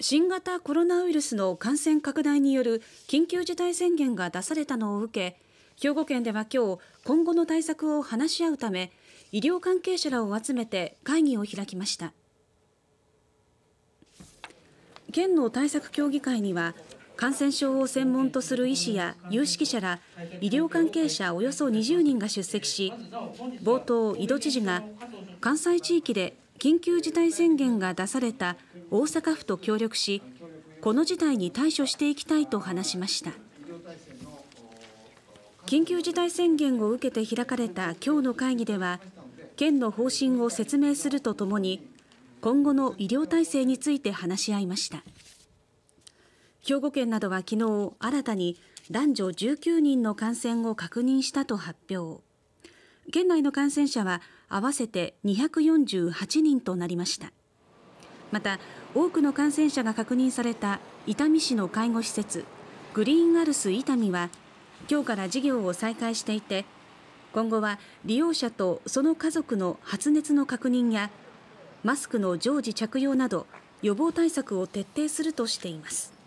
新型コロナウイルスの感染拡大による緊急事態宣言が出されたのを受け兵庫県では今日今後の対策を話し合うため医療関係者らを集めて会議を開きました県の対策協議会には感染症を専門とする医師や有識者ら医療関係者およそ20人が出席し冒頭、井戸知事が関西地域で緊急事態宣言が出された大阪府と協力しこの事態に対処していきたいと話しました緊急事態宣言を受けて開かれた今日の会議では県の方針を説明するとともに今後の医療体制について話し合いました兵庫県などは昨日新たに男女19人の感染を確認したと発表県内の感染者は合わせて248人となりましたまた多くの感染者が確認された伊丹市の介護施設グリーンアルス伊丹は今日から事業を再開していて今後は利用者とその家族の発熱の確認やマスクの常時着用など予防対策を徹底するとしています